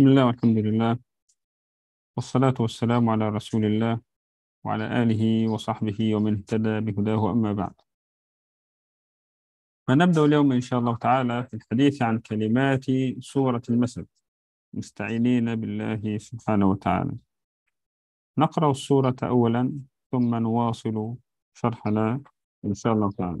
بسم الله والحمد لله والصلاة والسلام على رسول الله وعلى آله وصحبه ومن اهتدى بهداه أما بعد فنبدأ اليوم إن شاء الله تعالى في الحديث عن كلمات سورة المسد مستعينين بالله سبحانه وتعالى نقرأ السورة أولا ثم نواصل شرحنا إن شاء الله تعالى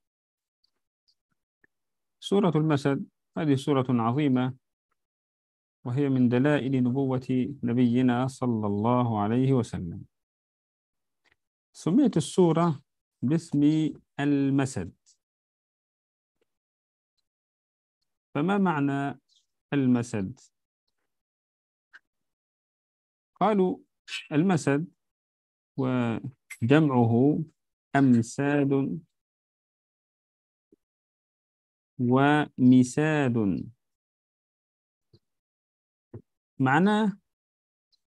سورة المسد هذه سورة عظيمة وهي من دلائل نبوة نبينا صلى الله عليه وسلم سميت السورة باسم المسد فما معنى المسد قالوا المسد وجمعه أمساد ومثال معناه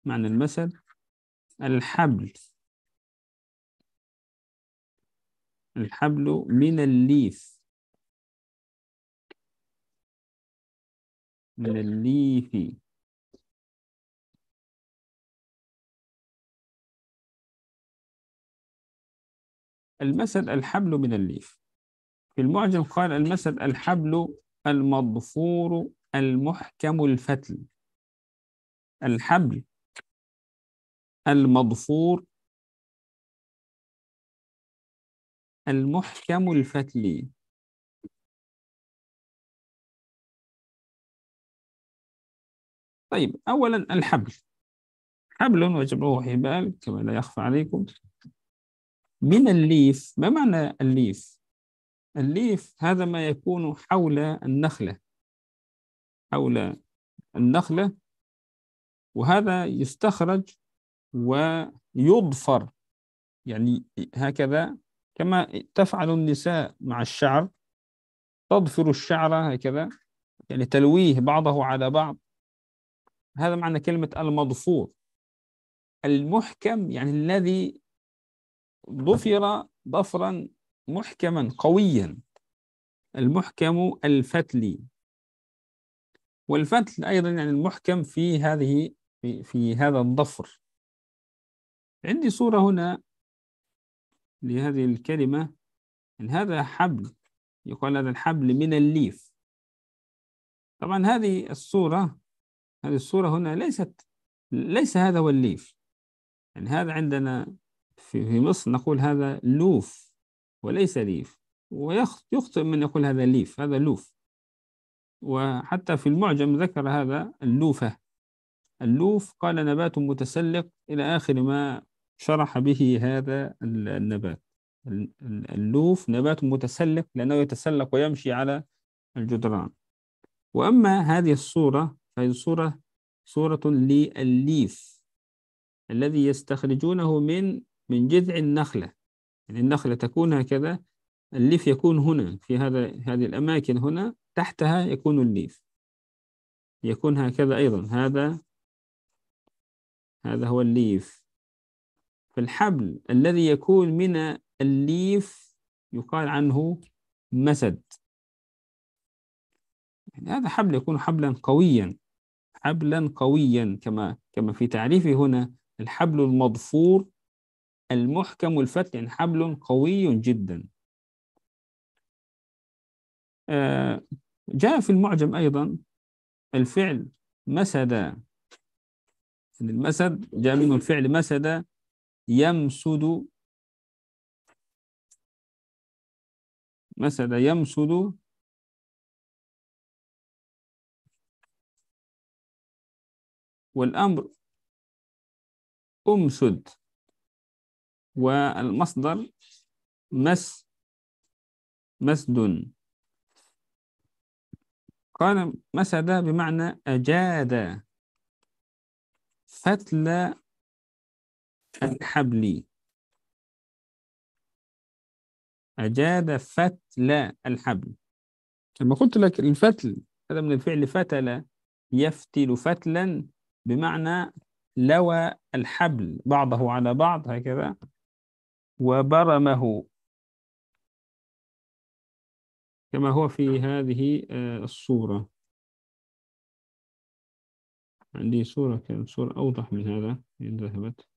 معنى المثل الحبل الحبل من الليف من الليف المثل الحبل من الليف في المعجم قال المثل الحبل المضفور المحكم الفتل الحبل المضفور المحكم الفتل طيب أولا الحبل حبل وجبره حبال كما لا يخفى عليكم من الليف ما معنى الليف الليف هذا ما يكون حول النخلة حول النخلة وهذا يستخرج ويضفر يعني هكذا كما تفعل النساء مع الشعر تضفر الشعر هكذا يعني تلويه بعضه على بعض هذا معنى كلمة المضفور المحكم يعني الذي ضفر ضفرا محكما قويا المحكم الفتلي والفتل أيضا يعني المحكم في هذه في, في هذا الضفر عندي صورة هنا لهذه الكلمة إن هذا حبل يقال هذا الحبل من الليف طبعا هذه الصورة هذه الصورة هنا ليست ليس هذا هو الليف يعني هذا عندنا في, في مصر نقول هذا لوف وليس ليف ويخطئ من يقول هذا ليف هذا لوف وحتى في المعجم ذكر هذا اللوفة اللوف قال نبات متسلق إلى آخر ما شرح به هذا النبات اللوف نبات متسلق لأنه يتسلق ويمشي على الجدران وأما هذه الصورة فهي صورة صورة لليف الذي يستخرجونه من من جذع النخلة يعني النخلة تكون هكذا الليف يكون هنا في هذا هذه الأماكن هنا تحتها يكون الليف يكون هكذا أيضا هذا هذا هو الليف فالحبل الذي يكون من الليف يقال عنه مسد يعني هذا حبل يكون حبلا قويا حبلا قويا كما كما في تعريفه هنا الحبل المضفور المحكم الفتح حبل قوي جدا آه، جاء في المعجم أيضا الفعل مسد يعني المسد جاء منه الفعل مسد يمسد مسد يمسد والأمر أمسد والمصدر مس مسد قال مسد بمعنى أجاد فتل الحبل أجاد فتل الحبل لما قلت لك الفتل هذا من الفعل فتل يفتل فتلا بمعنى لوى الحبل بعضه على بعض هكذا وبرمه كما هو في هذه آه، الصورة عندي صورة كان صورة أوضح من هذا إن ذهبت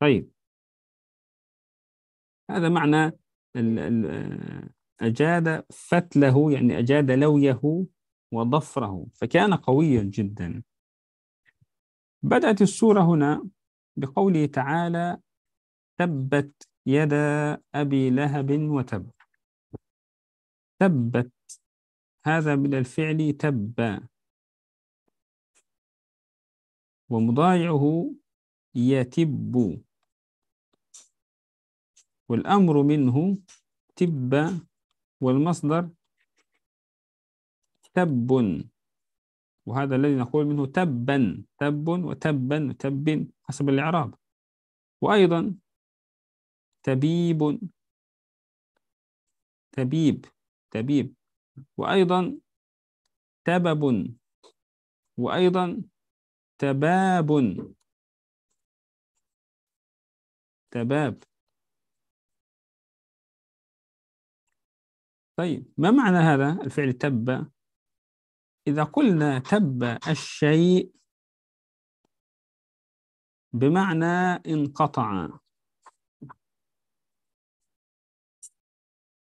طيب هذا معنى آه، أجاد فتله يعني أجاد لويه وضفره فكان قويا جدا بدأت السورة هنا بقوله تعالى تبت يدا أبي لهب وتب تبت هذا من الفعل تب ومضايعه يتب والأمر منه تب والمصدر تب وهذا الذي نقول منه تبا تب وتبا وتب حسب الإعراب وأيضا تبيب تبيب تبيب وأيضا تبب وأيضا تباب تباب طيب ما معنى هذا الفعل تب إذا قلنا تب الشيء بمعنى انقطع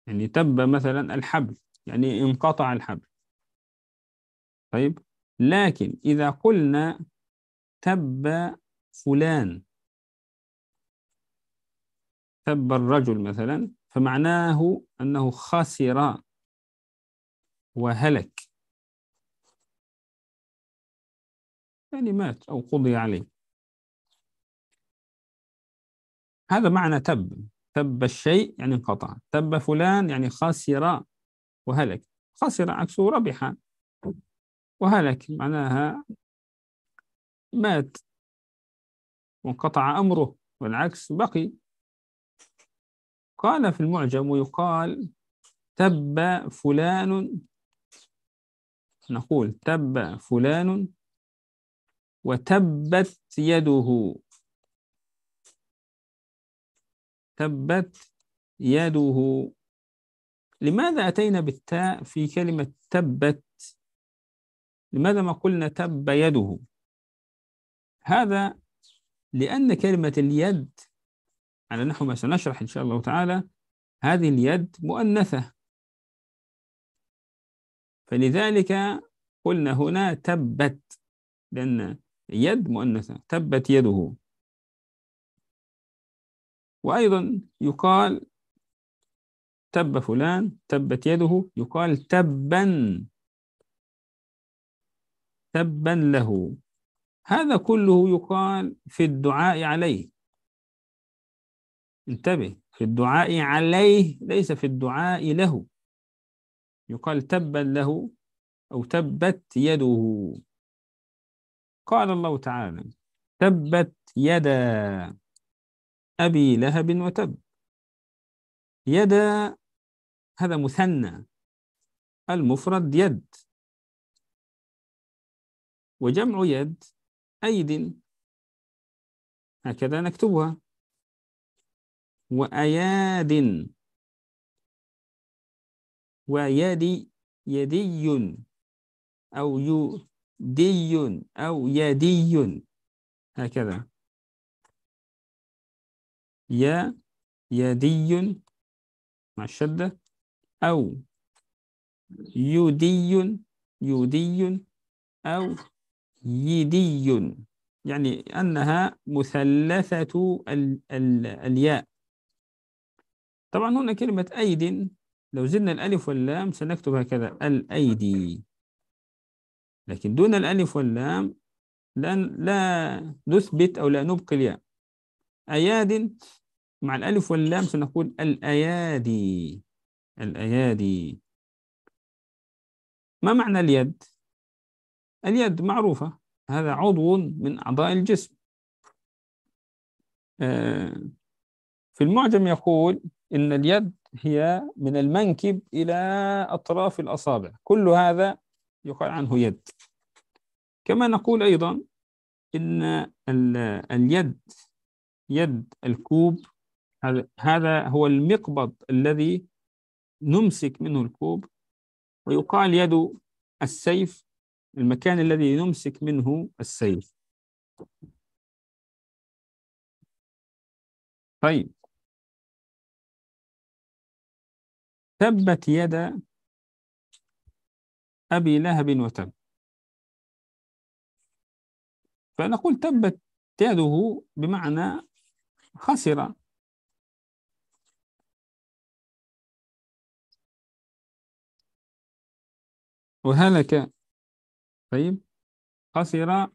يعني تب مثلا الحبل يعني انقطع الحبل طيب لكن إذا قلنا تب فلان تب الرجل مثلا فمعناه أنه خسر وهلك يعني مات أو قضي عليه هذا معنى تب تب الشيء يعني انقطع تب فلان يعني خسر وهلك خسر عكسه ربح وهلك معناها مات وانقطع أمره والعكس بقي قال في المعجم ويقال تب فلان نقول تب فلان وتبت يده تبت يده لماذا أتينا بالتاء في كلمة تبت لماذا ما قلنا تب يده هذا لأن كلمة اليد على نحو ما سنشرح إن شاء الله تعالى هذه اليد مؤنثة فلذلك قلنا هنا تبت لأن يد مؤنثة تبت يده وأيضا يقال تب فلان تبت يده يقال تبا تبا له هذا كله يقال في الدعاء عليه انتبه في الدعاء عليه ليس في الدعاء له يقال تبا له أو تبت يده قال الله تعالى تبت يدا أبي لهب وتب يدا هذا مثنى المفرد يد وجمع يد أيد هكذا نكتبها وأياد ويدي يدي أو يو دي أو يدي هكذا يا يدي مع الشدة أو يدي يدي أو يدي يعني أنها مثلثة ال ال الياء طبعا هنا كلمة أيد لو زدنا الألف واللام سنكتب هكذا الأيدي لكن دون الألف واللام لا, لا نثبت أو لا نبقي الياء أياد مع الألف واللام سنقول الأيادي الأيادي ما معنى اليد؟ اليد معروفة هذا عضو من أعضاء الجسم آه، في المعجم يقول إن اليد هي من المنكب إلى أطراف الأصابع كل هذا يقال عنه يد كما نقول أيضا إن اليد يد الكوب هذا هو المقبض الذي نمسك منه الكوب ويقال يد السيف المكان الذي نمسك منه السيف طيب ثبت يد أبي لهب وتب فنقول تبت يده بمعنى خسر وهلك طيب خسر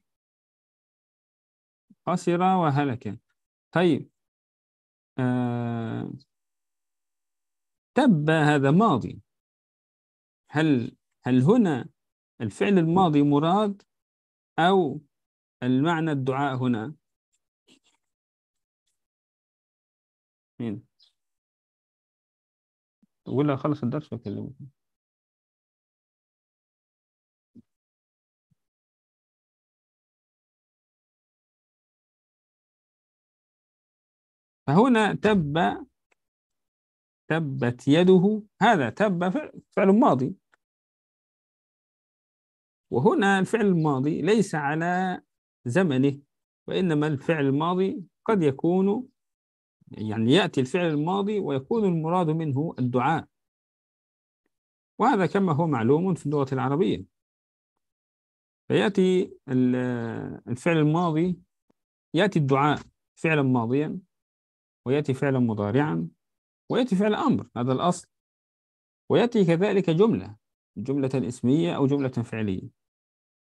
خسر وهلك طيب آه تب هذا ماضي هل هل هنا الفعل الماضي مراد أو المعنى الدعاء هنا مين ولا خلص الدرس وأكلمك فهنا تب تبت يده هذا تب فعل ماضي وهنا الفعل الماضي ليس على زمنه وإنما الفعل الماضي قد يكون يعني يأتي الفعل الماضي ويكون المراد منه الدعاء وهذا كما هو معلوم في اللغة العربية فيأتي الفعل الماضي يأتي الدعاء فعلا ماضيا ويأتي فعلا مضارعا ويأتي فعل أمر هذا الأصل ويأتي كذلك جملة جملة اسمية أو جملة فعلية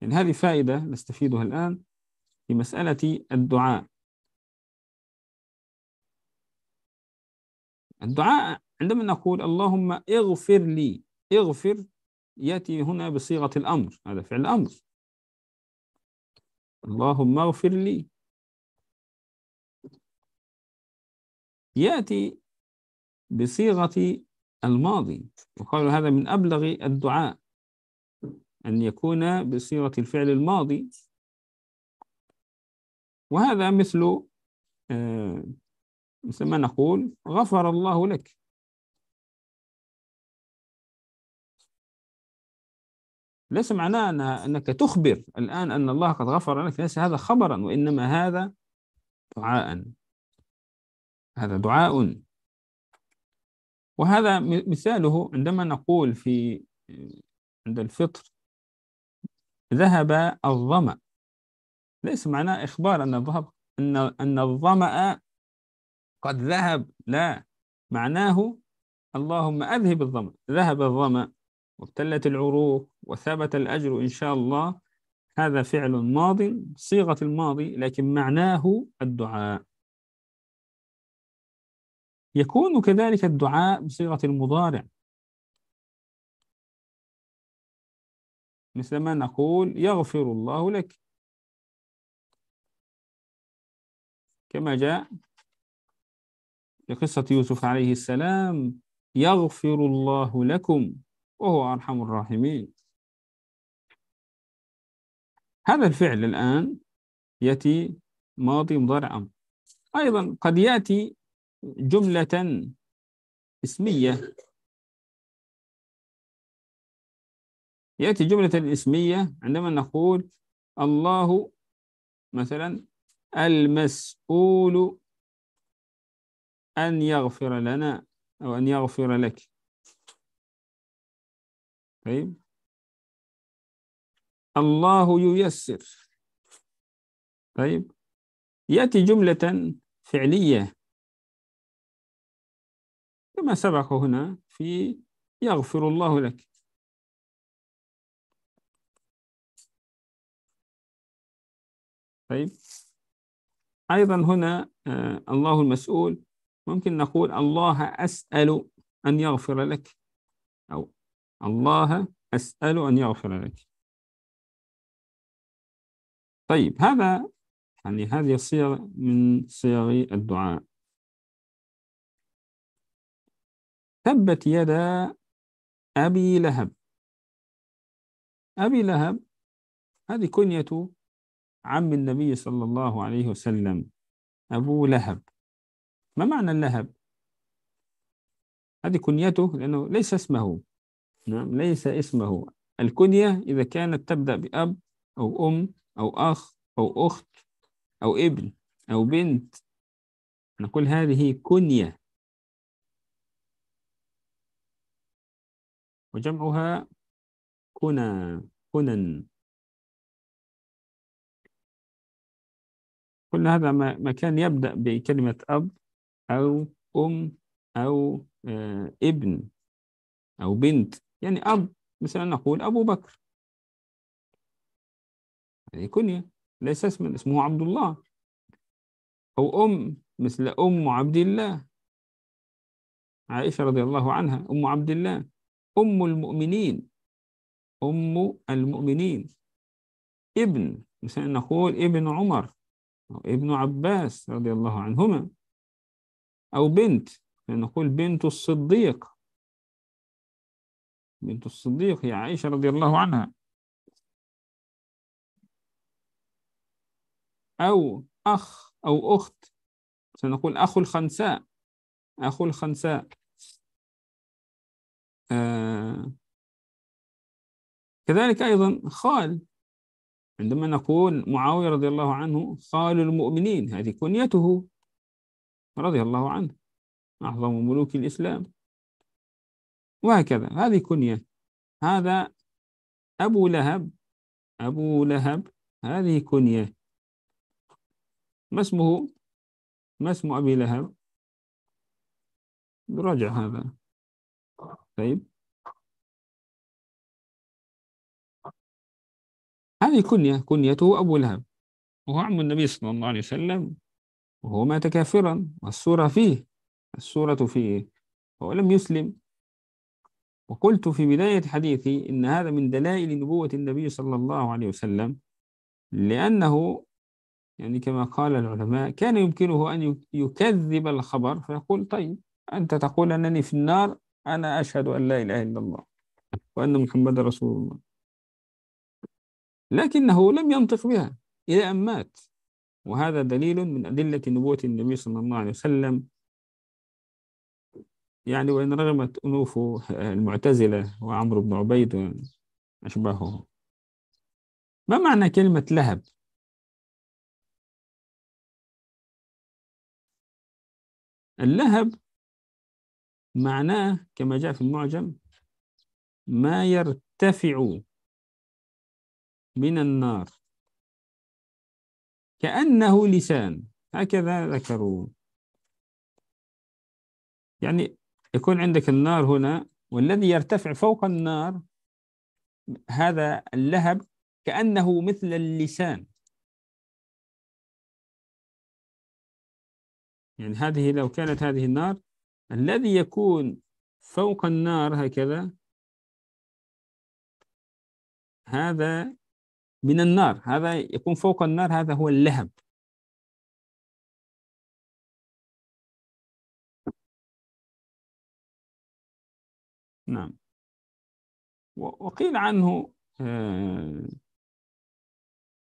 يعني هذه فائدة نستفيدها الآن في مسألة الدعاء الدعاء عندما نقول اللهم اغفر لي اغفر يأتي هنا بصيغة الأمر هذا فعل أمر اللهم اغفر لي يأتي بصيغة الماضي وقالوا هذا من أبلغ الدعاء أن يكون بصيغة الفعل الماضي وهذا مثل آه، مثل ما نقول غفر الله لك ليس معناه أنك تخبر الآن أن الله قد غفر لك ليس هذا خبرا وإنما هذا دعاء هذا دعاء وهذا مثاله عندما نقول في عند الفطر ذهب الظمأ ليس معناه إخبار أن ذهب أن أن الظمأ قد ذهب لا معناه اللهم أذهب الظمأ ذهب الظمأ وابتلت العروق وثبت الأجر إن شاء الله هذا فعل ماض صيغة الماضي لكن معناه الدعاء يكون كذلك الدعاء بصيغة المضارع مثلما نقول يغفر الله لك كما جاء في قصة يوسف عليه السلام يغفر الله لكم وهو أرحم الراحمين هذا الفعل الآن يأتي ماضي مضارع أمر أيضا قد يأتي جملة اسمية يأتي جملة اسمية عندما نقول الله مثلا المسؤول أن يغفر لنا أو أن يغفر لك طيب الله ييسر طيب يأتي جملة فعلية كما سبق هنا في يغفر الله لك طيب أيضا هنا آه، الله المسؤول ممكن نقول الله أسأل أن يغفر لك أو الله أسأل أن يغفر لك طيب هذا يعني هذه الصيغ من صيغ الدعاء تبت يدا أبي لهب أبي لهب هذه كنية عم النبي صلى الله عليه وسلم أبو لهب ما معنى اللهب؟ هذه كنيته لأنه ليس اسمه نعم ليس اسمه الكنية إذا كانت تبدأ بأب أو أم أو أخ أو أخت أو ابن أو بنت نقول هذه كنية وجمعها كنا كنا كل هذا مكان يبدأ بكلمة أب أو أم أو آه، ابن أو بنت يعني أب مثلا نقول أبو بكر هذه كنية ليس اسما اسمه عبد الله أو أم مثل أم عبد الله عائشة رضي الله عنها أم عبد الله أم المؤمنين أم المؤمنين ابن مثلا نقول ابن عمر أو ابن عباس رضي الله عنهما أو بنت نقول بنت الصديق بنت الصديق هي عائشة رضي الله عنها أو أخ أو أخت سنقول أخو الخنساء أخو الخنساء آه، كذلك أيضا خال عندما نقول معاوية رضي الله عنه خال المؤمنين هذه كنيته رضي الله عنه أعظم ملوك الإسلام وهكذا هذه كنية هذا أبو لهب أبو لهب هذه كنية ما اسمه ما اسم أبي لهب رجع هذا طيب هذه كنية كنيته أبو لهب وهو عم النبي صلى الله عليه وسلم وهو مات كافرا والسورة فيه السورة فيه هو لم يسلم وقلت في بداية حديثي إن هذا من دلائل نبوة النبي صلى الله عليه وسلم لأنه يعني كما قال العلماء كان يمكنه أن يكذب الخبر فيقول طيب أنت تقول أنني في النار أنا أشهد أن لا إله إلا الله وأن محمد رسول الله لكنه لم ينطق بها إلى أن مات وهذا دليل من أدلة نبوة النبي صلى الله عليه وسلم يعني وإن رغمت أنوف المعتزلة وعمرو بن عبيد أشباهه ما معنى كلمة لهب؟ اللهب معناه كما جاء في المعجم ما يرتفع من النار كأنه لسان هكذا ذكروا يعني يكون عندك النار هنا والذي يرتفع فوق النار هذا اللهب كأنه مثل اللسان يعني هذه لو كانت هذه النار الذي يكون فوق النار هكذا هذا من النار هذا يكون فوق النار هذا هو اللهب نعم وقيل عنه آه،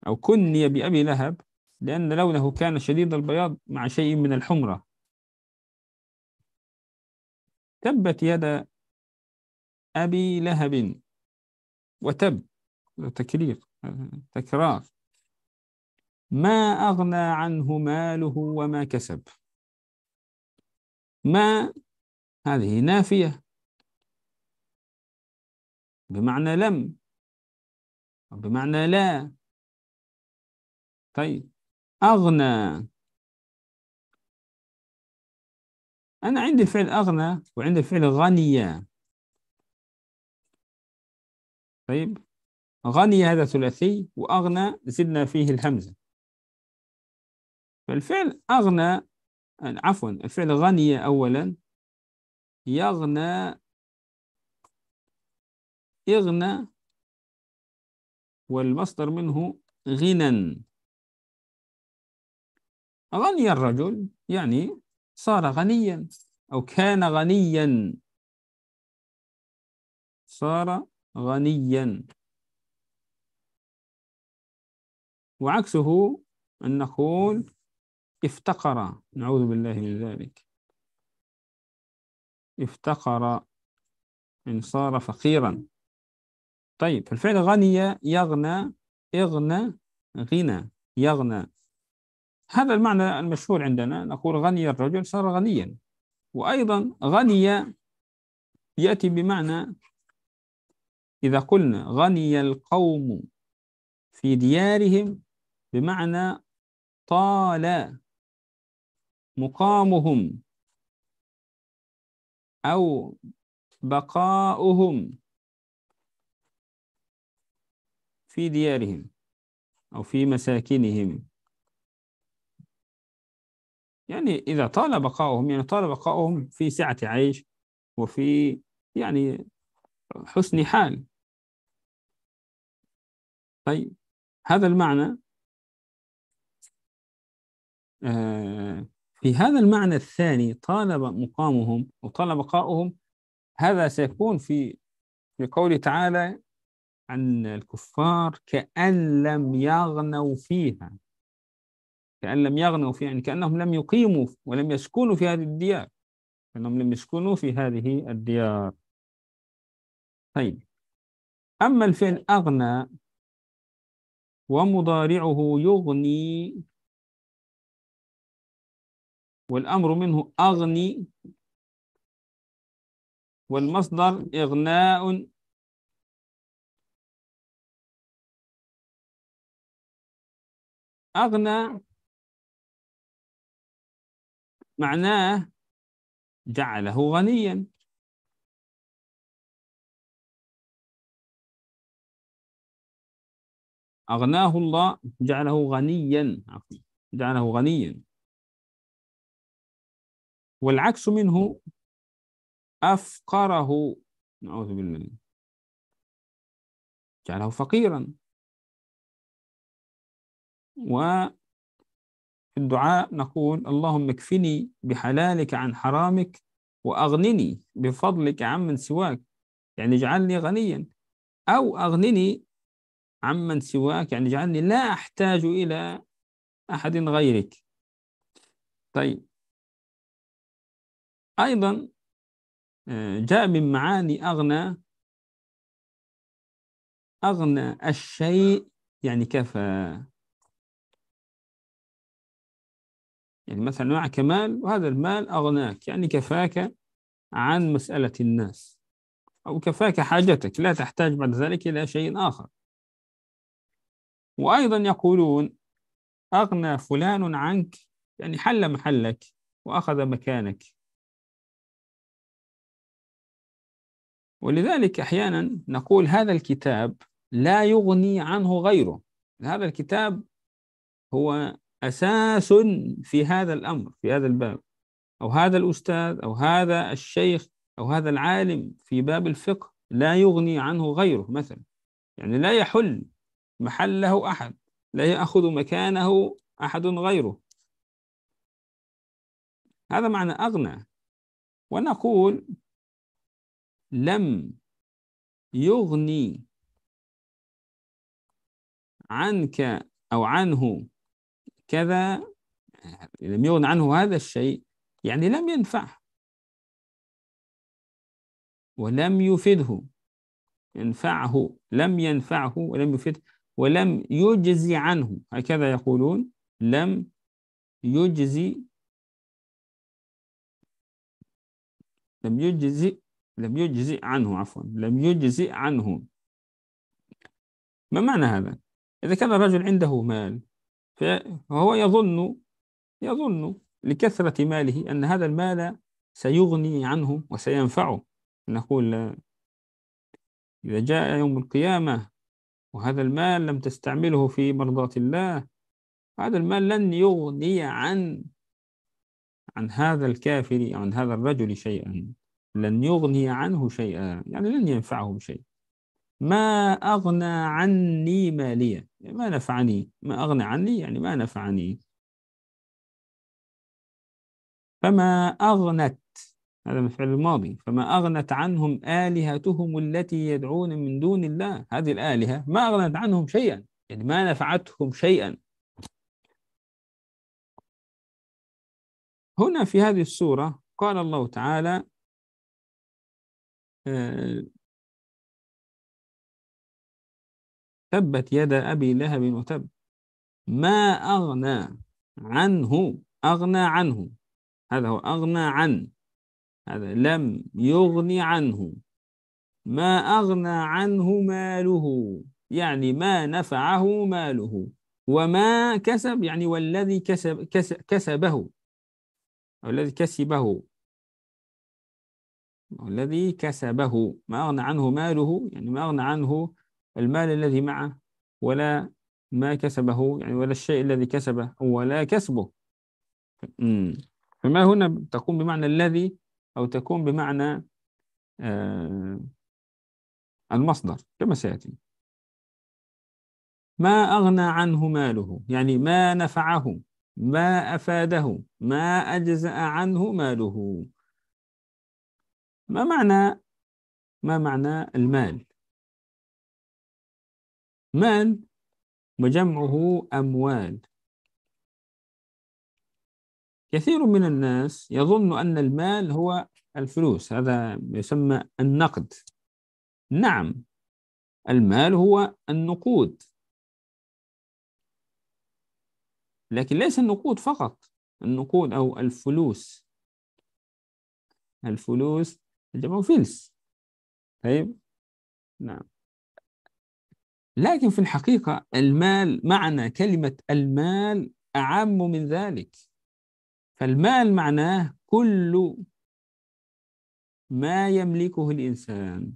أو كني بأبي لهب لأن لونه كان شديد البياض مع شيء من الحمرة تبت يد أبي لهب وتب تكرير تكرار ما أغنى عنه ماله وما كسب ما هذه نافية بمعنى لم بمعنى لا طيب أغنى أنا عندي الفعل أغنى وعندي الفعل غني طيب غني هذا ثلاثي وأغنى زدنا فيه الهمزة فالفعل أغنى عفوا الفعل غني أولا يغنى اغنى والمصدر منه غنى غني الرجل يعني صار غنيا أو كان غنيا صار غنيا وعكسه أن نقول افتقر نعوذ بالله من ذلك افتقر إن صار فقيرا طيب الفعل غني يغنى اغنى غنى يغنى هذا المعنى المشهور عندنا نقول غني الرجل صار غنيا وأيضا غني يأتي بمعنى إذا قلنا غني القوم في ديارهم بمعنى طال مقامهم أو بقاؤهم في ديارهم أو في مساكنهم يعني إذا طال بقاؤهم يعني طال بقاؤهم في سعة عيش وفي يعني حسن حال طيب هذا المعنى آه في هذا المعنى الثاني طالب مقامهم وطال بقاؤهم هذا سيكون في في قوله تعالى عن الكفار كأن لم يغنوا فيها كأن لم يغنوا في يعني كأنهم لم يقيموا ولم يسكنوا في هذه الديار كأنهم لم يسكنوا في هذه الديار طيب أما الفعل أغنى ومضارعه يغني والأمر منه أغني والمصدر إغناء أغنى معناه جعله غنيا أغناه الله جعله غنيا جعله غنيا والعكس منه أفقره نعوذ بالله جعله فقيرا و في الدعاء نقول اللهم اكفني بحلالك عن حرامك وأغنني بفضلك عمن سواك يعني اجعلني غنيا أو أغنني عمن سواك يعني اجعلني لا أحتاج إلى أحد غيرك طيب أيضا آه، جاء من معاني أغنى أغنى الشيء يعني كفى يعني مثلا معك مال وهذا المال أغناك يعني كفاك عن مسألة الناس أو كفاك حاجتك لا تحتاج بعد ذلك إلى شيء آخر وأيضا يقولون أغنى فلان عنك يعني حل محلك وأخذ مكانك ولذلك أحيانا نقول هذا الكتاب لا يغني عنه غيره هذا الكتاب هو أساس في هذا الأمر في هذا الباب أو هذا الأستاذ أو هذا الشيخ أو هذا العالم في باب الفقه لا يغني عنه غيره مثلا يعني لا يحل محله أحد لا يأخذ مكانه أحد غيره هذا معنى أغنى ونقول لم يغني عنك أو عنه كذا لم يغن عنه هذا الشيء يعني لم ينفعه ولم يفده ينفعه لم ينفعه ولم يفده ولم يجزي عنه هكذا يقولون لم يجزي لم يجزي لم يجزي عنه عفوا لم يجزي عنه ما معنى هذا إذا كان الرجل عنده مال فهو يظن يظن لكثرة ماله أن هذا المال سيغني عنه وسينفعه نقول إذا جاء يوم القيامة وهذا المال لم تستعمله في مرضاة الله هذا المال لن يغني عن عن هذا الكافر عن هذا الرجل شيئا لن يغني عنه شيئا يعني لن ينفعه بشيء ما أغنى عني مالية يعني ما نفعني ما أغنى عني يعني ما نفعني فما أغنت هذا من فعل الماضي فما أغنت عنهم آلهتهم التي يدعون من دون الله هذه الآلهة ما أغنت عنهم شيئا يعني ما نفعتهم شيئا هنا في هذه السورة قال الله تعالى آه، تبت يدا أبي لهب وتب ما أغنى عنه أغنى عنه هذا هو أغنى عن هذا لم يغن عنه ما أغنى عنه ماله يعني ما نفعه ماله وما كسب يعني والذي كسب كسبه أو الذي كسبه والذي كسبه ما أغنى عنه ماله يعني ما أغنى عنه المال الذي معه ولا ما كسبه يعني ولا الشيء الذي كسبه ولا كسبه فما هنا تكون بمعنى الذي أو تكون بمعنى آه، المصدر كما سيأتي ما أغنى عنه ماله يعني ما نفعه ما أفاده ما أجزأ عنه ماله ما معنى ما معنى المال مال وجمعه أموال كثير من الناس يظن أن المال هو الفلوس هذا يسمى النقد نعم المال هو النقود لكن ليس النقود فقط النقود أو الفلوس الفلوس الجمع فلس طيب نعم لكن في الحقيقة المال معنى كلمة المال أعم من ذلك فالمال معناه كل ما يملكه الإنسان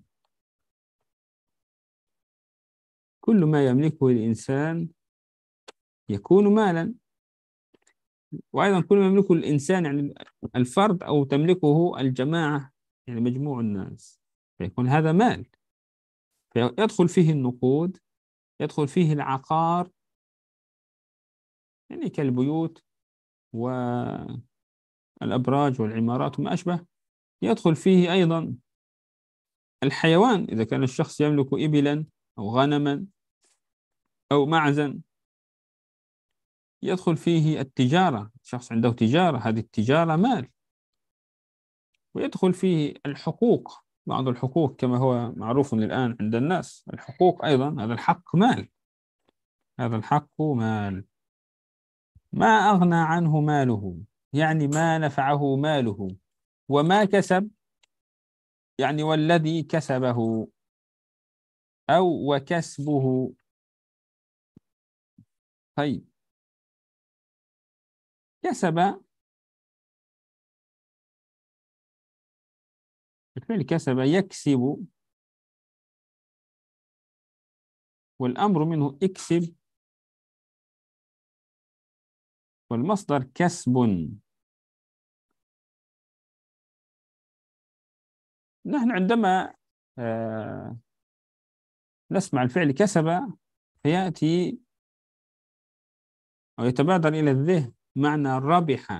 كل ما يملكه الإنسان يكون مالا وأيضا كل ما يملكه الإنسان يعني الفرد أو تملكه الجماعة يعني مجموع الناس فيكون هذا مال فيدخل فيه النقود يدخل فيه العقار يعني كالبيوت والأبراج والعمارات وما أشبه يدخل فيه أيضا الحيوان إذا كان الشخص يملك إبلا أو غنما أو معزا يدخل فيه التجارة شخص عنده تجارة هذه التجارة مال ويدخل فيه الحقوق بعض الحقوق كما هو معروف الآن عند الناس الحقوق أيضا هذا الحق مال هذا الحق مال ما أغنى عنه ماله يعني ما نفعه ماله وما كسب يعني والذي كسبه أو وكسبه طيب كسب بفعل كسب يكسب والأمر منه اكسب والمصدر كسب نحن عندما آه، نسمع الفعل كسب فيأتي أو يتبادر إلى الذهن معنى ربح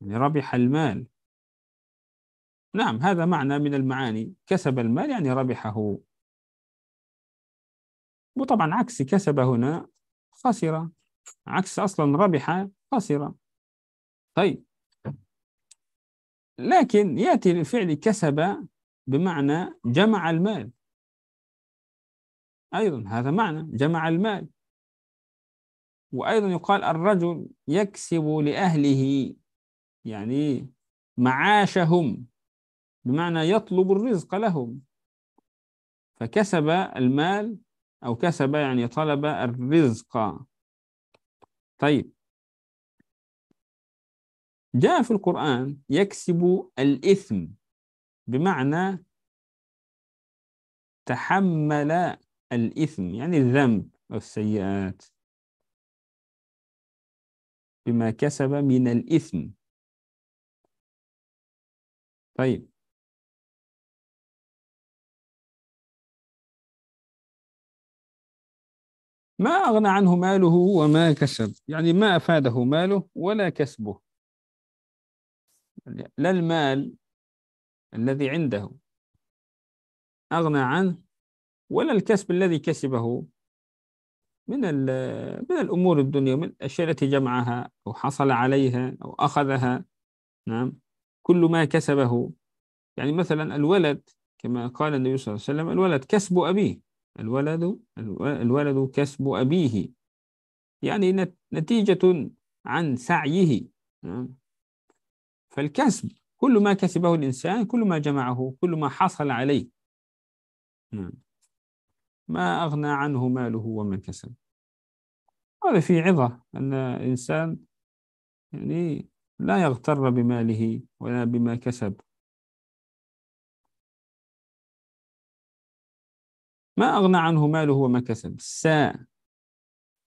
يعني ربح المال نعم هذا معنى من المعاني كسب المال يعني ربحه وطبعا عكس كسب هنا خسر عكس أصلا ربح خسر طيب لكن يأتي الفعل كسب بمعنى جمع المال أيضا هذا معنى جمع المال وأيضا يقال الرجل يكسب لأهله يعني معاشهم بمعنى يطلب الرزق لهم فكسب المال أو كسب يعني طلب الرزق طيب جاء في القرآن يكسب الإثم بمعنى تحمل الإثم يعني الذنب أو السيئات بما كسب من الإثم طيب ما أغنى عنه ماله وما كسب يعني ما أفاده ماله ولا كسبه لا المال الذي عنده أغنى عنه ولا الكسب الذي كسبه من من الأمور الدنيا من الأشياء التي جمعها أو حصل عليها أو أخذها نعم كل ما كسبه يعني مثلا الولد كما قال النبي صلى الله عليه وسلم الولد كسب أبيه الولد الولد كسب أبيه يعني نتيجة عن سعيه نعم. فالكسب كل ما كسبه الإنسان كل ما جمعه كل ما حصل عليه نعم. ما أغنى عنه ماله وما كسب هذا في عظة أن الإنسان يعني لا يغتر بماله ولا بما كسب ما أغنى عنه ماله وما كسب سا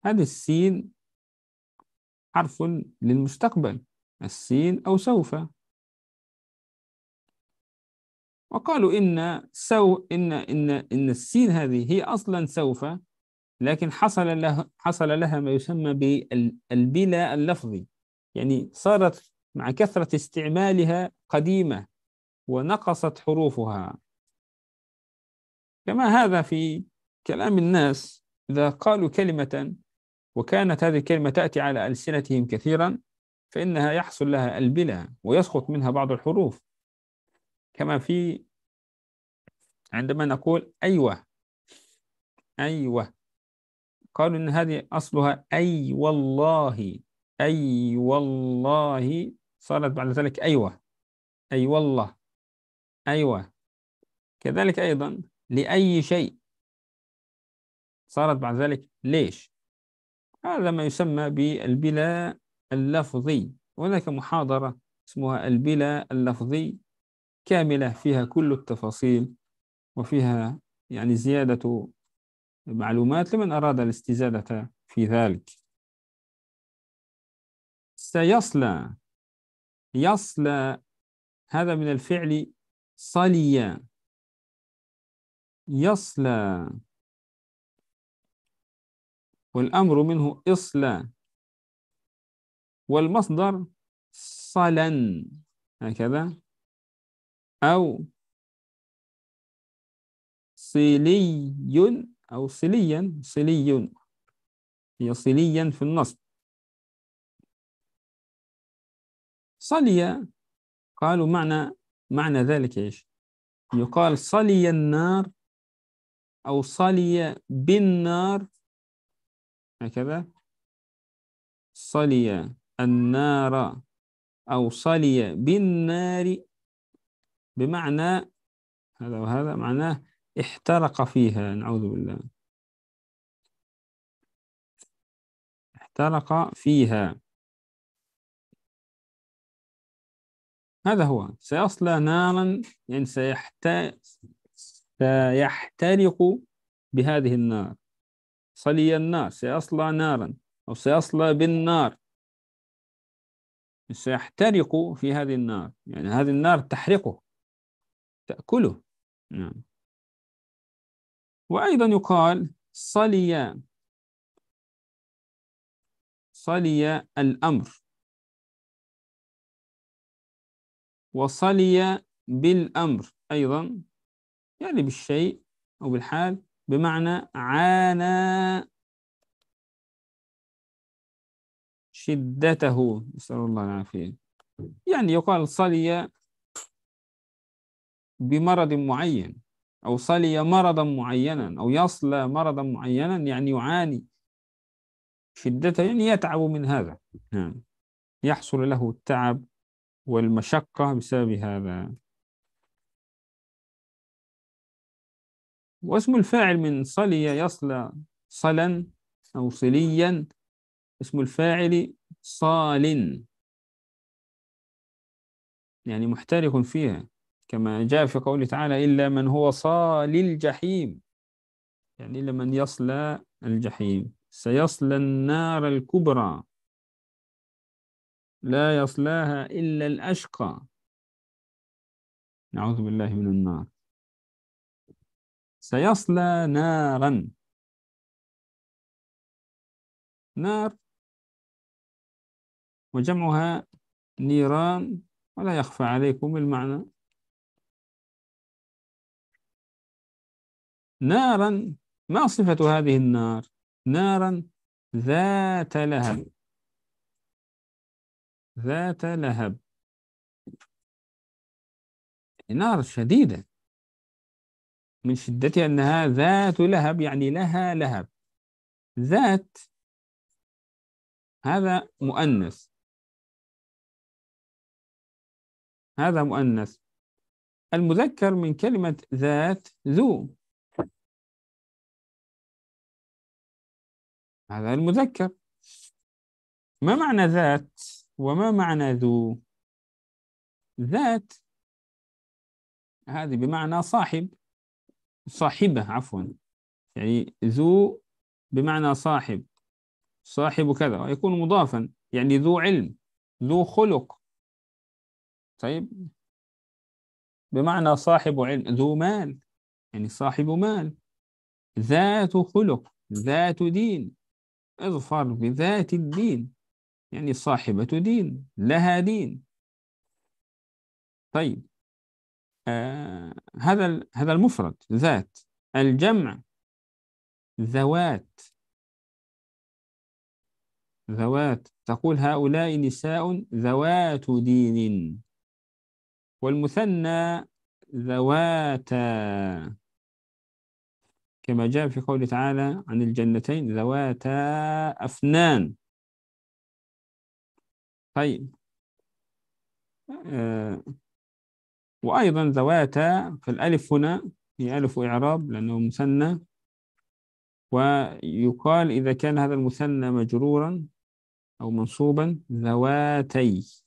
هذه السين حرف للمستقبل السين أو سوف وقالوا إن سو إن إن إن السين هذه هي أصلا سوف لكن حصل لها حصل لها ما يسمى بالبلا اللفظي يعني صارت مع كثرة استعمالها قديمة ونقصت حروفها كما هذا في كلام الناس إذا قالوا كلمة وكانت هذه الكلمة تأتي على ألسنتهم كثيرا فإنها يحصل لها البلا ويسقط منها بعض الحروف كما في عندما نقول أيوة أيوة قالوا إن هذه أصلها أي والله أي والله صارت بعد ذلك أيوة أي والله أيوة كذلك أيضا لأي شيء صارت بعد ذلك ليش هذا ما يسمى بالبلا اللفظي وهناك محاضرة اسمها البلا اللفظي كاملة فيها كل التفاصيل وفيها يعني زيادة معلومات لمن أراد الاستزادة في ذلك سيصلى يصلى هذا من الفعل صليا يصلى والأمر منه إصلى والمصدر صلا هكذا أو صلي أو صليا صلي هي صليا في النصب صلي قالوا معنى معنى ذلك ايش؟ يقال صلي النار أو صلي بالنار هكذا صلي النار أو صلي بالنار بمعنى هذا وهذا معناه احترق فيها نعوذ بالله احترق فيها هذا هو سيصلى نارا يعني سيحت... فيحترق بهذه النار صلي النار سيصلى نارا أو سيصلى بالنار سيحترق في هذه النار يعني هذه النار تحرقه تأكله نعم وأيضا يقال صلي صلي الأمر وصلي بالأمر أيضا يعني بالشيء أو بالحال بمعنى عانى شدته نسأل الله العافية يعني يقال صلي بمرض معين أو صلي مرضا معينا أو يصلى مرضا معينا يعني يعاني شدته يعني يتعب من هذا نعم. يحصل له التعب والمشقة بسبب هذا واسم الفاعل من صلي يصلى صلا أو صليا اسم الفاعل صال يعني محترق فيها كما جاء في قوله تعالى إلا من هو صال الجحيم يعني إلا من يصلى الجحيم سيصلى النار الكبرى لا يصلاها إلا الأشقى نعوذ بالله من النار سيصلى نارا نار وجمعها نيران ولا يخفى عليكم المعنى نارا ما صفة هذه النار نارا ذات لهب ذات لهب يعني نار شديدة من شدتها أنها ذات لهب يعني لها لهب ذات هذا مؤنث هذا مؤنث المذكر من كلمة ذات ذو هذا المذكر ما معنى ذات وما معنى ذو ذات هذه بمعنى صاحب صاحبه عفوا يعني ذو بمعنى صاحب صاحب كذا ويكون مضافا يعني ذو علم ذو خلق طيب بمعنى صاحب علم ذو مال يعني صاحب مال ذات خلق ذات دين اظفر بذات الدين يعني صاحبة دين لها دين طيب آه، هذا هذا المفرد ذات الجمع ذوات ذوات تقول هؤلاء نساء ذوات دين والمثنى ذواتا كما جاء في قوله تعالى عن الجنتين ذواتا أفنان طيب آه وأيضا ذواتا فالألف هنا هي ألف إعراب لأنه مثنى ويقال إذا كان هذا المثنى مجرورا أو منصوبا ذواتي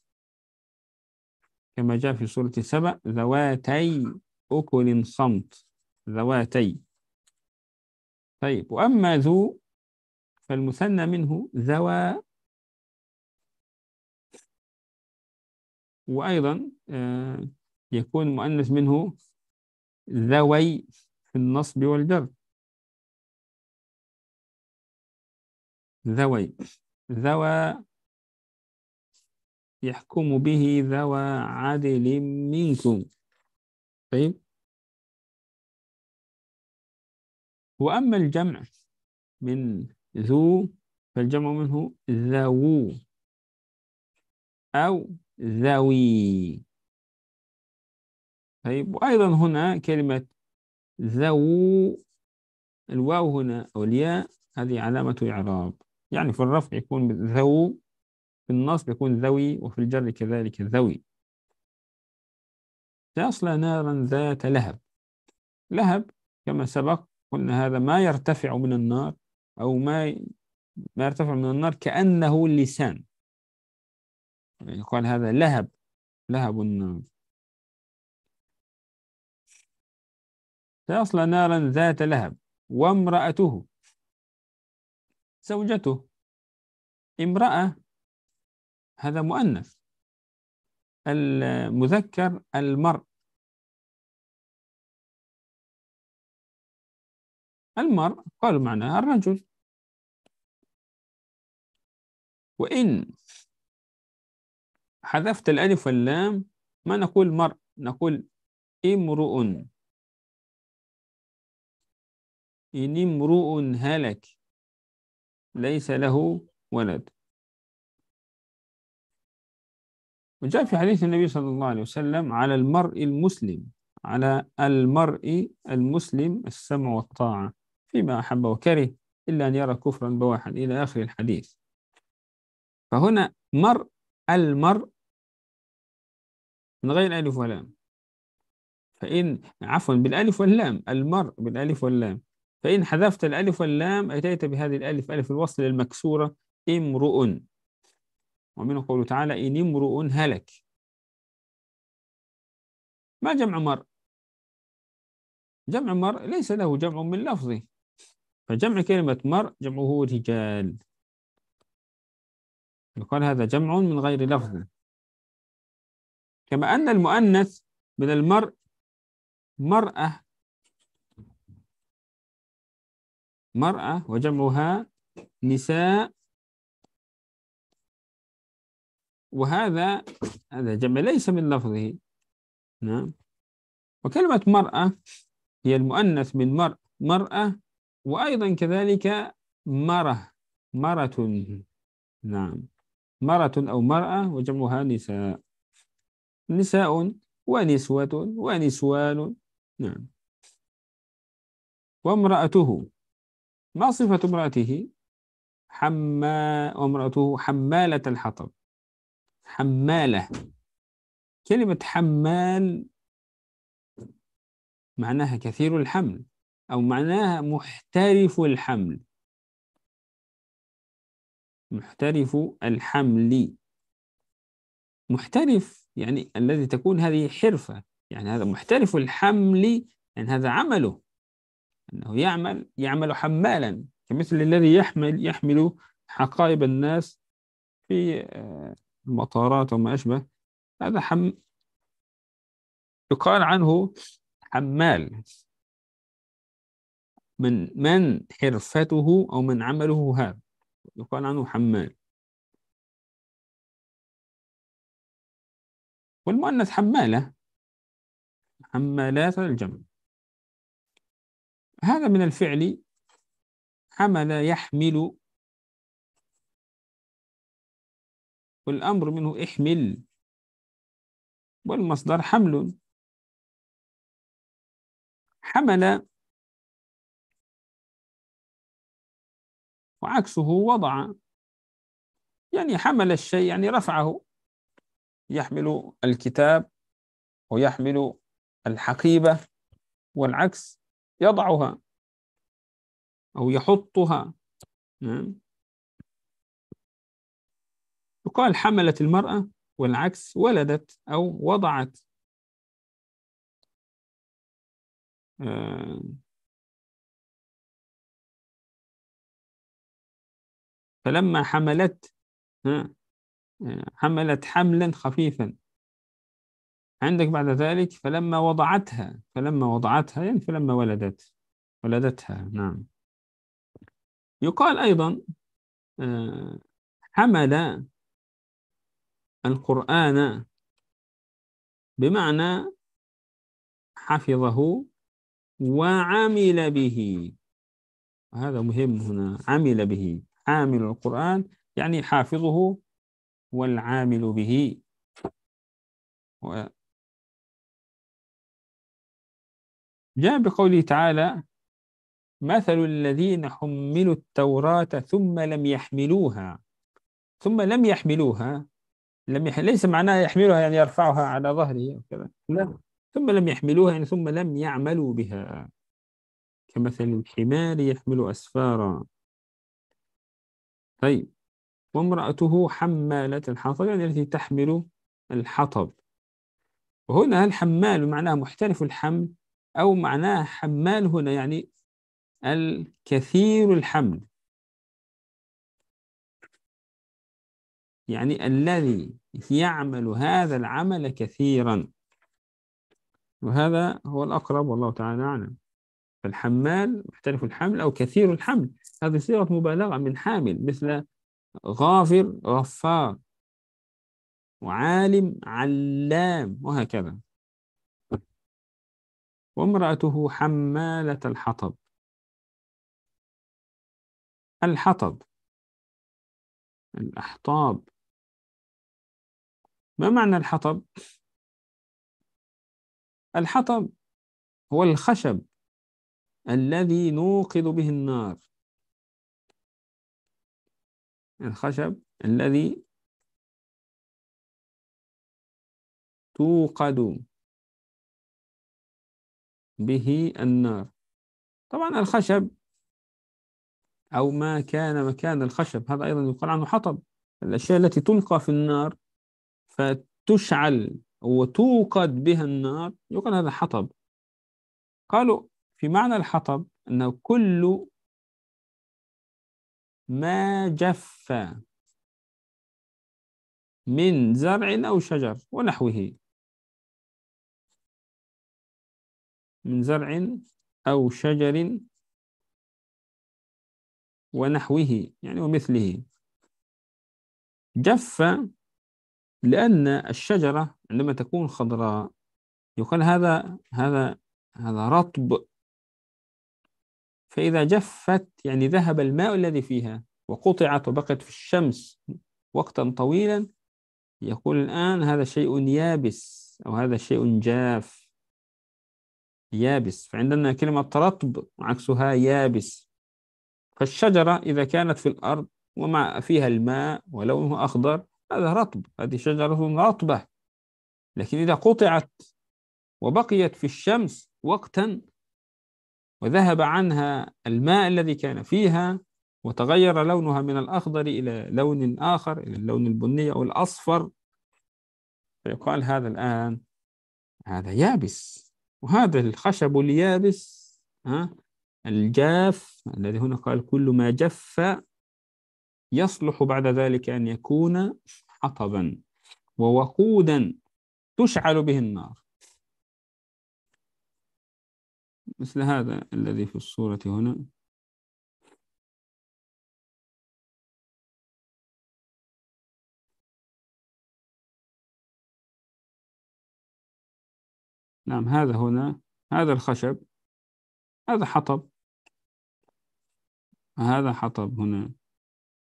كما جاء في سورة سبأ ذواتي أكل صمت ذواتي طيب وأما ذو فالمثنى منه ذوى وأيضا آه، يكون مؤنث منه ذوي في النصب والجر ذوي ذوى يحكم به ذوى عدل منكم طيب وأما الجمع من ذو فالجمع منه ذوو أو ذوي طيب وأيضا هنا كلمة ذو الواو هنا أو الياء هذه علامة إعراب يعني في الرفع يكون ذو في النصب يكون ذوي وفي الجر كذلك ذوي يصلى نارا ذات لهب لهب كما سبق قلنا هذا ما يرتفع من النار أو ما ما يرتفع من النار كأنه اللسان يعني هذا لهب لهب النار سيصلى نارا ذات لهب وامرأته زوجته امرأة هذا مؤنث المذكر المرء المرء قالوا معناها الرجل وإن حذفت الألف واللام ما نقول مرء نقول امرؤ إن امرؤ هلك ليس له ولد وجاء في حديث النبي صلى الله عليه وسلم على المرء المسلم على المرء المسلم السمع والطاعة فيما أحب وكره إلا أن يرى كفرا بواحا إلى آخر الحديث فهنا مر المرء من غير ألف ولام فإن عفوا بالألف واللام المرء بالألف واللام فإن حذفت الألف واللام أتيت بهذه الألف ألف الوصل المكسورة امرؤ ومنه قوله تعالى إن امرؤ هلك ما جمع مر جمع مر ليس له جمع من لفظه فجمع كلمة مر جمعه رجال يقال هذا جمع من غير لفظ كما أن المؤنث من المرء مرأة مرأة وجمعها نساء وهذا هذا جمع ليس من لفظه نعم وكلمة مرأة هي المؤنث من مر مرأة وأيضا كذلك مرة مرة نعم مرة أو مرأة وجمعها نساء نساء ونسوة ونسوان نعم وامرأته ما صفة امرأته حما وامرأته حمالة الحطب حمالة كلمة حمال معناها كثير الحمل أو معناها محترف الحمل محترف الحمل محترف يعني الذي تكون هذه حرفة يعني هذا محترف الحمل يعني هذا عمله أنه يعمل يعمل حمالا كمثل الذي يحمل يحمل حقائب الناس في آه، المطارات وما أشبه هذا حم يقال عنه حمال من من حرفته أو من عمله هذا يقال عنه حمال والمؤنث حمالة حمالات الجمع هذا من الفعل حمل يحمل والأمر منه احمل والمصدر حمل حمل وعكسه وضع يعني حمل الشيء يعني رفعه يحمل الكتاب ويحمل الحقيبة والعكس يضعها أو يحطها نعم يقال حملت المرأة والعكس ولدت أو وضعت آه. فلما حملت آه، حملت حملا خفيفا عندك بعد ذلك فلما وضعتها فلما وضعتها يعني فلما ولدت ولدتها نعم يقال أيضا آه، حمل القرآن بمعنى حفظه وعمل به هذا مهم هنا عمل به عامل القرآن يعني حافظه والعامل به جاء بقوله تعالى مثل الذين حملوا التوراة ثم لم يحملوها ثم لم يحملوها لم يح... ليس معناها يحملها يعني يرفعها على ظهره وكذا لا ثم لم يحملوها يعني ثم لم يعملوا بها كمثل الحمار يحمل أسفارا طيب وامرأته حمالة الحطب يعني التي تحمل الحطب وهنا الحمال معناها محترف الحمل أو معناه حمال هنا يعني الكثير الحمل يعني الذي يعمل هذا العمل كثيرا وهذا هو الأقرب والله تعالى أعلم فالحمال محترف الحمل أو كثير الحمل هذه صيغة مبالغة من حامل مثل غافر غفار وعالم علام وهكذا وامرأته حمالة الحطب الحطب الأحطاب ما معنى الحطب؟ الحطب هو الخشب الذي نوقد به النار الخشب الذي توقد به النار طبعا الخشب أو ما كان مكان الخشب هذا أيضا يقال عنه حطب الأشياء التي تلقى في النار فتشعل وتوقد بها النار يقال هذا حطب قالوا في معنى الحطب أنه كل ما جف من زرع أو شجر ونحوه من زرع أو شجر ونحوه يعني ومثله جف لأن الشجرة عندما تكون خضراء يقال هذا هذا هذا رطب فإذا جفت يعني ذهب الماء الذي فيها وقطعت وبقت في الشمس وقتا طويلا يقول الآن هذا شيء يابس أو هذا شيء جاف يابس فعندنا كلمة ترطب عكسها يابس فالشجرة إذا كانت في الأرض ومع فيها الماء ولونه أخضر هذا رطب هذه شجرة رطبة لكن إذا قطعت وبقيت في الشمس وقتا وذهب عنها الماء الذي كان فيها وتغير لونها من الأخضر إلى لون آخر إلى اللون البني أو الأصفر فيقال هذا الآن هذا يابس وهذا الخشب اليابس ها الجاف الذي هنا قال كل ما جف يصلح بعد ذلك أن يكون حطبا ووقودا تشعل به النار مثل هذا الذي في الصورة هنا نعم هذا هنا هذا الخشب هذا حطب هذا حطب هنا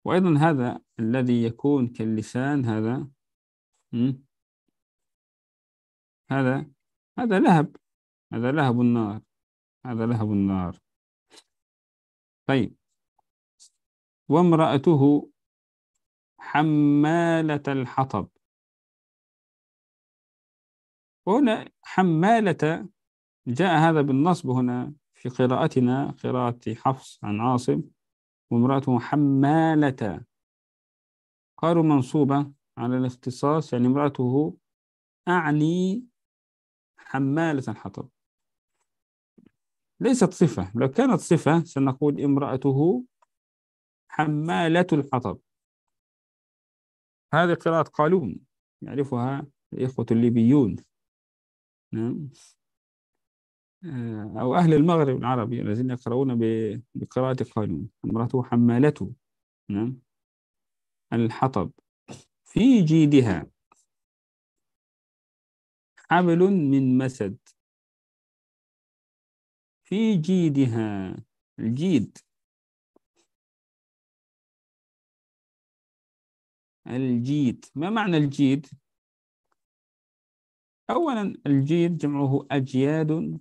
وأيضا هذا الذي يكون كاللسان هذا م? هذا هذا لهب هذا لهب النار هذا لهب النار طيب وامرأته حمالة الحطب وهنا حمالة جاء هذا بالنصب هنا في قراءتنا قراءة حفص عن عاصم وامرأته حمالة قالوا منصوبة على الاختصاص يعني امرأته أعني حمالة الحطب ليست صفة لو كانت صفة سنقول امرأته حمالة الحطب هذه قراءة قالون يعرفها الإخوة الليبيون نعم آه، أو أهل المغرب العربي الذين يقرؤون بقراءة قانون امرأته حمالته نعم الحطب في جيدها حبل من مسد في جيدها الجيد الجيد ما معنى الجيد أولا الجيل جمعه أجياد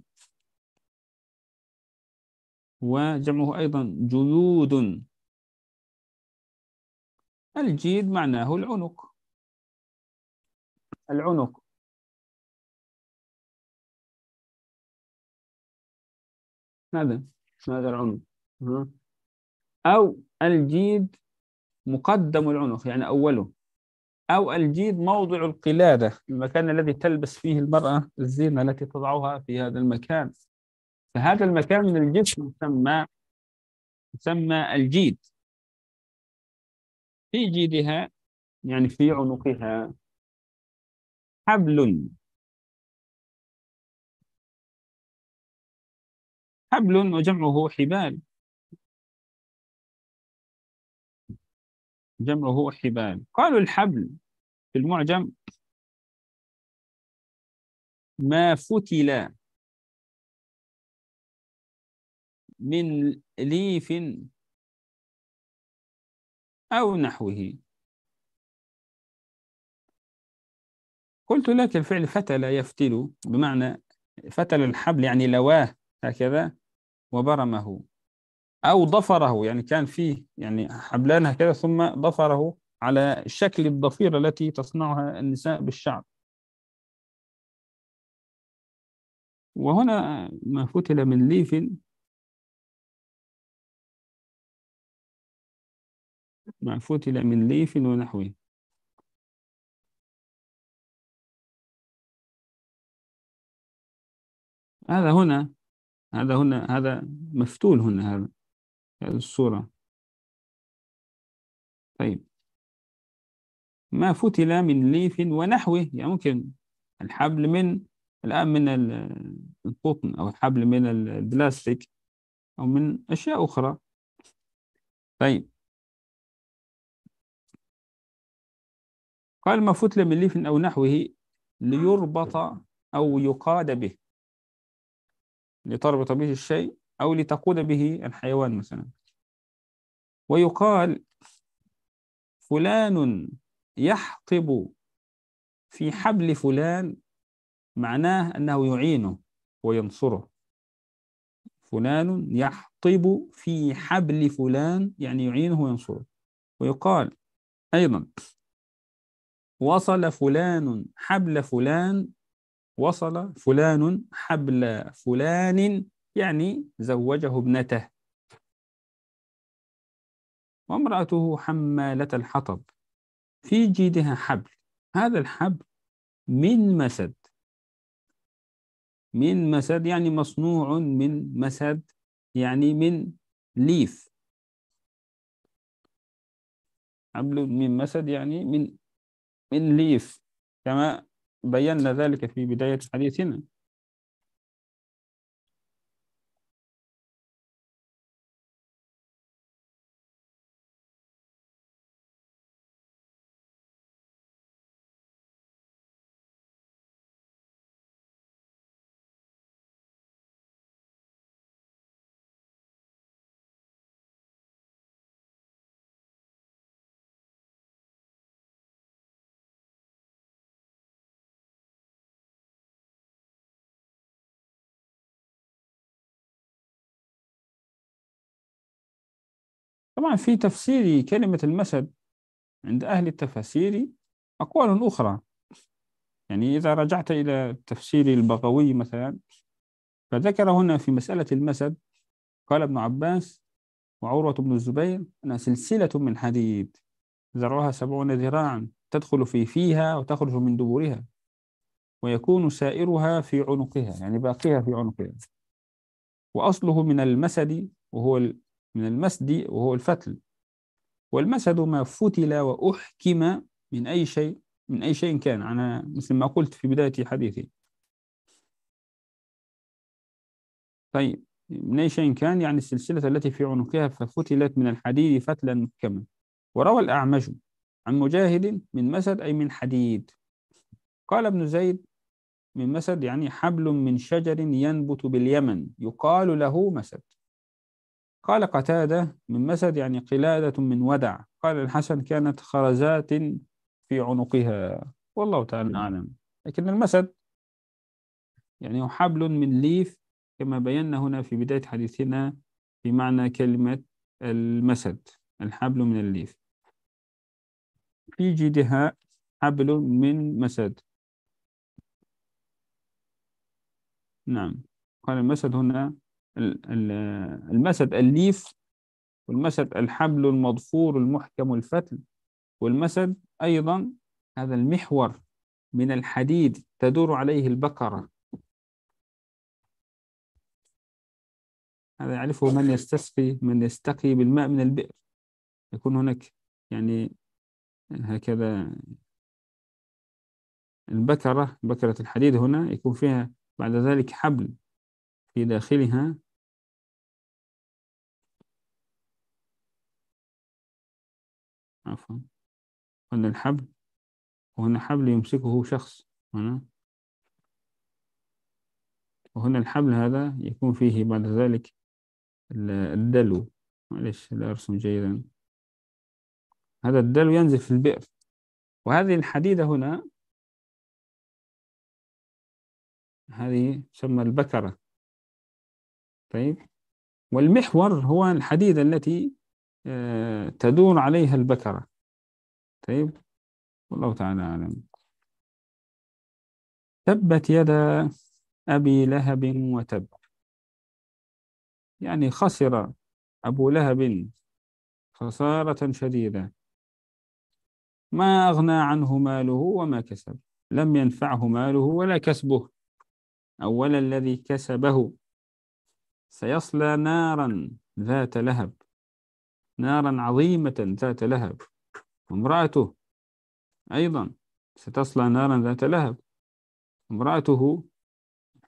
وجمعه أيضا جيود الجيد معناه العنق العنق هذا هذا العنق أو الجيد مقدم العنق يعني أوله أو الجيد موضع القلادة المكان الذي تلبس فيه المرأة الزينة التي تضعها في هذا المكان فهذا المكان من الجسم يسمى يسمى الجيد في جيدها يعني في عنقها حبل حبل وجمعه حبال جمعه حبال قالوا الحبل في المعجم ما فتل من ليف أو نحوه قلت لك الفعل فتل يفتل بمعنى فتل الحبل يعني لواه هكذا وبرمه أو ضفره يعني كان فيه يعني حبلانها كده ثم ضفره على شكل الضفيرة التي تصنعها النساء بالشعر وهنا ما فتل من ليف ما فتل من ليف ونحوه هذا هنا هذا هنا هذا مفتول هنا هذا الصورة طيب ما فتل من ليف ونحوه يعني ممكن الحبل من الآن من القطن أو الحبل من البلاستيك أو من أشياء أخرى طيب قال ما فتل من ليف أو نحوه ليربط أو يقاد به لتربط به الشيء أو لتقود به الحيوان مثلا ويقال فلان يحطب في حبل فلان معناه أنه يعينه وينصره فلان يحطب في حبل فلان يعني يعينه وينصره ويقال أيضا وصل فلان حبل فلان وصل فلان حبل فلان يعني زوجه ابنته وامرأته حمالة الحطب في جيدها حبل هذا الحبل من مسد من مسد يعني مصنوع من مسد يعني من ليف حبل من مسد يعني من من ليف كما بينا ذلك في بداية حديثنا طبعا في تفسير كلمة المسد عند أهل التفاسير أقوال أخرى يعني إذا رجعت إلى تفسير البغوي مثلا فذكر هنا في مسألة المسد قال ابن عباس وعروة بن الزبير أنها سلسلة من حديد ذرعها سبعون ذراعا تدخل في فيها وتخرج من دبورها ويكون سائرها في عنقها يعني باقيها في عنقها وأصله من المسد وهو من المسد وهو الفتل والمسد ما فتل وأحكم من أي شيء من أي شيء كان أنا مثل ما قلت في بداية حديثي طيب من أي شيء كان يعني السلسلة التي في عنقها ففتلت من الحديد فتلا محكما وروى الأعمش عن مجاهد من مسد أي من حديد قال ابن زيد من مسد يعني حبل من شجر ينبت باليمن يقال له مسد قال قتادة من مسد يعني قلادة من ودع قال الحسن كانت خرزات في عنقها والله تعالى نعم. أعلم لكن المسد يعني هو حبل من ليف كما بينا هنا في بداية حديثنا بمعنى كلمة المسد الحبل من الليف في جيدها حبل من مسد نعم قال المسد هنا المسد الليف والمسد الحبل المضفور المحكم الفتل والمسد أيضا هذا المحور من الحديد تدور عليه البقرة هذا يعرفه من يستسقي من يستقي بالماء من البئر يكون هناك يعني هكذا البكرة بكرة الحديد هنا يكون فيها بعد ذلك حبل في داخلها عفوا قلنا الحبل وهنا حبل يمسكه شخص هنا وهنا الحبل هذا يكون فيه بعد ذلك الدلو معلش لا أرسم جيدا هذا الدلو ينزل في البئر وهذه الحديدة هنا هذه تسمى البكرة طيب والمحور هو الحديدة التي آه، تدور عليها البكرة طيب والله تعالى أعلم تبت يدا أبي لهب وتب يعني خسر أبو لهب خسارة شديدة ما أغنى عنه ماله وما كسب لم ينفعه ماله ولا كسبه أولا الذي كسبه سيصلى نارا ذات لهب نارا عظيمة ذات لهب امرأته أيضا ستصلى نارا ذات لهب امرأته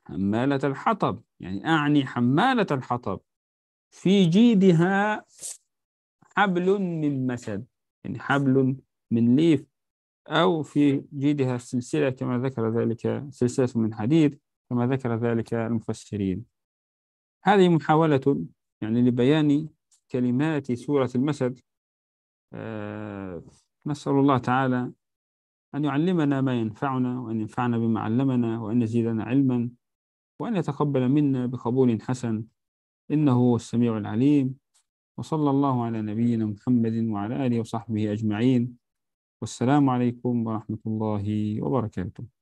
حمالة الحطب يعني أعني حمالة الحطب في جيدها حبل من مسد يعني حبل من ليف أو في جيدها سلسلة كما ذكر ذلك سلسلة من حديد كما ذكر ذلك المفسرين هذه محاولة يعني لبيان كلمات سورة المسد آه، نسأل الله تعالى أن يعلمنا ما ينفعنا وأن ينفعنا بما علمنا وأن يزيدنا علما وأن يتقبل منا بقبول حسن إنه هو السميع العليم وصلى الله على نبينا محمد وعلى آله وصحبه أجمعين والسلام عليكم ورحمة الله وبركاته